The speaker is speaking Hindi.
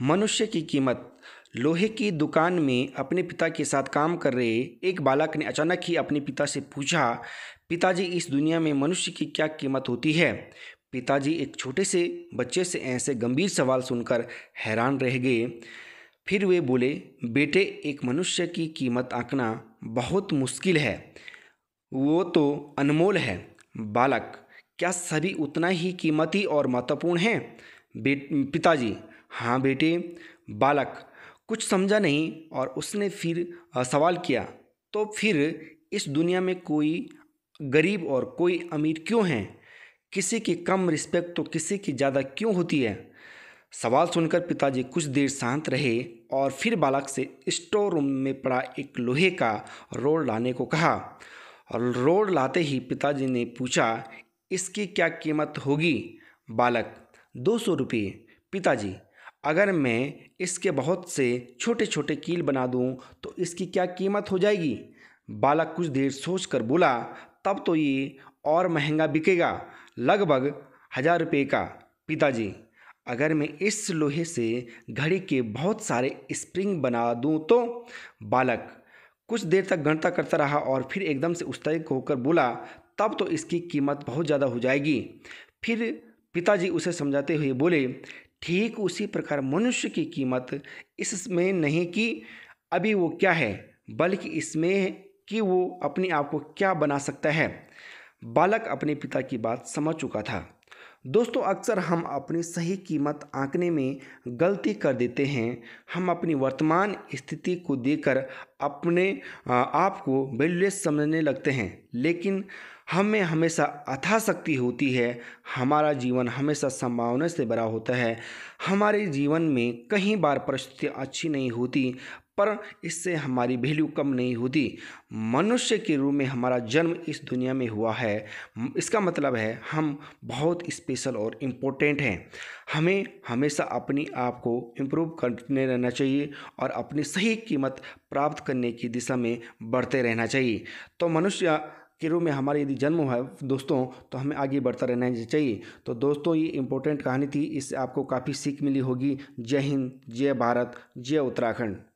मनुष्य की कीमत लोहे की दुकान में अपने पिता के साथ काम कर रहे एक बालक ने अचानक ही अपने पिता से पूछा पिताजी इस दुनिया में मनुष्य की क्या कीमत होती है पिताजी एक छोटे से बच्चे से ऐसे गंभीर सवाल सुनकर हैरान रह गए फिर वे बोले बेटे एक मनुष्य की कीमत आंकना बहुत मुश्किल है वो तो अनमोल है बालक क्या सभी उतना ही कीमती और महत्वपूर्ण हैं पिताजी हाँ बेटे बालक कुछ समझा नहीं और उसने फिर सवाल किया तो फिर इस दुनिया में कोई गरीब और कोई अमीर क्यों हैं किसी की कम रिस्पेक्ट तो किसी की ज़्यादा क्यों होती है सवाल सुनकर पिताजी कुछ देर शांत रहे और फिर बालक से स्टोर रूम में पड़ा एक लोहे का रोड लाने को कहा और रोड लाते ही पिताजी ने पूछा इसकी क्या कीमत होगी बालक दो सौ रुपये पिताजी अगर मैं इसके बहुत से छोटे छोटे कील बना दूँ तो इसकी क्या कीमत हो जाएगी बालक कुछ देर सोच कर बोला तब तो ये और महंगा बिकेगा लगभग हजार रुपये का पिताजी अगर मैं इस लोहे से घड़ी के बहुत सारे स्प्रिंग बना दूं तो बालक कुछ देर तक गणता करता रहा और फिर एकदम से उत्साहित होकर बोला तब तो इसकी कीमत बहुत ज़्यादा हो जाएगी फिर पिताजी उसे समझाते हुए बोले ठीक उसी प्रकार मनुष्य की कीमत इसमें नहीं कि अभी वो क्या है बल्कि इसमें कि वो अपने आप को क्या बना सकता है बालक अपने पिता की बात समझ चुका था दोस्तों अक्सर हम अपनी सही कीमत आंकने में गलती कर देते हैं हम अपनी वर्तमान स्थिति को देखकर अपने आप को वैल्यूलेस समझने लगते हैं लेकिन हमें हमेशा अथाशक्ति होती है हमारा जीवन हमेशा संभावना से भरा होता है हमारे जीवन में कई बार परिस्थितियाँ अच्छी नहीं होती पर इससे हमारी वैल्यू कम नहीं होती मनुष्य के रूप में हमारा जन्म इस दुनिया में हुआ है इसका मतलब है हम बहुत स्पेशल स्पेशल और इम्पोर्टेंट हैं हमें हमेशा अपनी आप को इम्प्रूव करने रहना चाहिए और अपनी सही कीमत प्राप्त करने की दिशा में बढ़ते रहना चाहिए तो मनुष्य के रूप में हमारे यदि जन्म हुआ है दोस्तों तो हमें आगे बढ़ता रहना चाहिए तो दोस्तों ये इम्पोर्टेंट कहानी थी इससे आपको काफ़ी सीख मिली होगी जय हिंद जय भारत जय उत्तराखंड